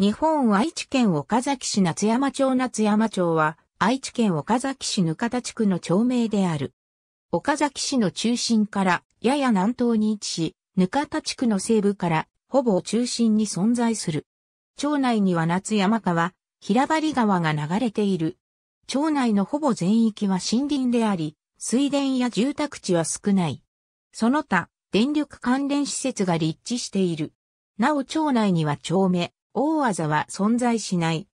日本愛知県岡崎市夏山町夏山町は、愛知県岡崎市額田地区の町名である。岡崎市の中心からやや南東に位置し、額田地区の西部からほぼ中心に存在する。町内には夏山川、平張川が流れている。町内のほぼ全域は森林であり、水田や住宅地は少ない。その他、電力関連施設が立地している。なお町内には町名。大技は存在しない。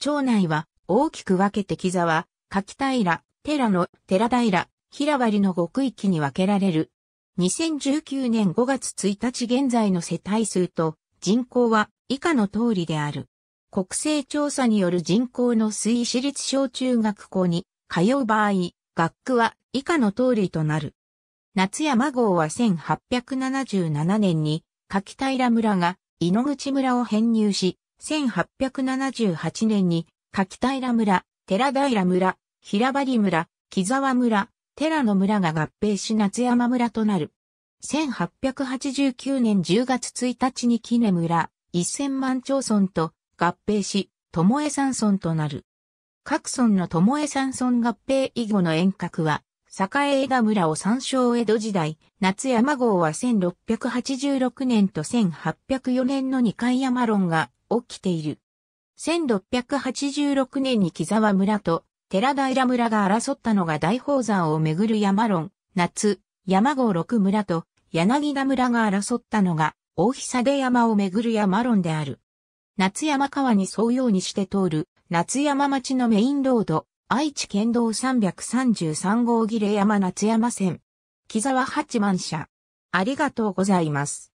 町内は大きく分けて木沢、柿平、寺の寺平、平割の極域に分けられる。2019年5月1日現在の世帯数と人口は以下の通りである。国勢調査による人口の推移私立小中学校に通う場合、学区は以下の通りとなる。夏山号は1877年に柿平村が井ノ口村を編入し、1878年に柿平村、寺平村、平張村、木沢村、寺の村が合併し夏山村となる。1889年10月1日に木根村、1000万町村と合併し、巴山村となる。各村の巴山村合併以後の遠隔は、栄枝村を参照江戸時代、夏山号は1686年と1804年の二階山論が起きている。1686年に木沢村と寺平村が争ったのが大宝山をめぐる山論、夏、山号六村と柳田村が争ったのが大久出山をめぐる山論である。夏山川に沿うようにして通る夏山町のメインロード、愛知県道333号切山夏山線。木沢八幡社。ありがとうございます。